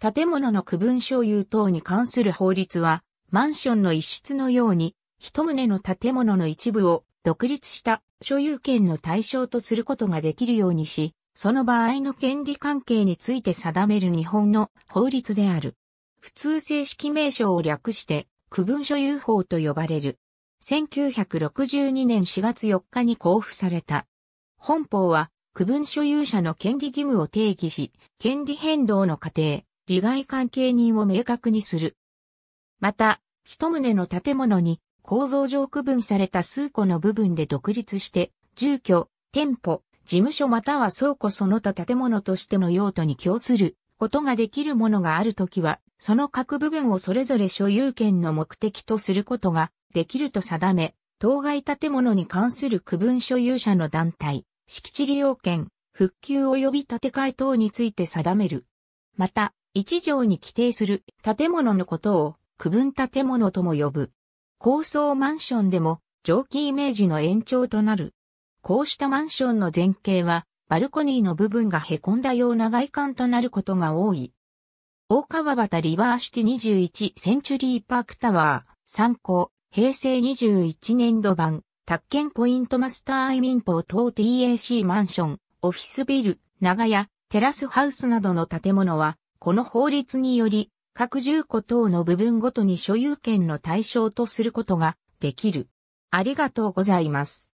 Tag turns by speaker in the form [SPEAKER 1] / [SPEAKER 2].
[SPEAKER 1] 建物の区分所有等に関する法律は、マンションの一室のように、一棟の建物の一部を独立した所有権の対象とすることができるようにし、その場合の権利関係について定める日本の法律である。普通正式名称を略して、区分所有法と呼ばれる。1962年4月4日に交付された。本法は、区分所有者の権利義務を定義し、権利変動の過程、利害関係人を明確にする。また、一棟の建物に構造上区分された数個の部分で独立して、住居、店舗、事務所または倉庫その他建物としての用途に供することができるものがあるときは、その各部分をそれぞれ所有権の目的とすることができると定め、当該建物に関する区分所有者の団体、敷地利用権、復旧及び建て替え等について定める。また、一条に規定する建物のことを区分建物とも呼ぶ。高層マンションでも蒸気イメージの延長となる。こうしたマンションの前景はバルコニーの部分が凹んだような外観となることが多い。大川端リバーシティ21センチュリーパークタワー参考平成21年度版宅建ポイントマスター愛民法等 TAC マンションオフィスビル長屋テラスハウスなどの建物はこの法律により、各住戸等の部分ごとに所有権の対象とすることができる。ありがとうございます。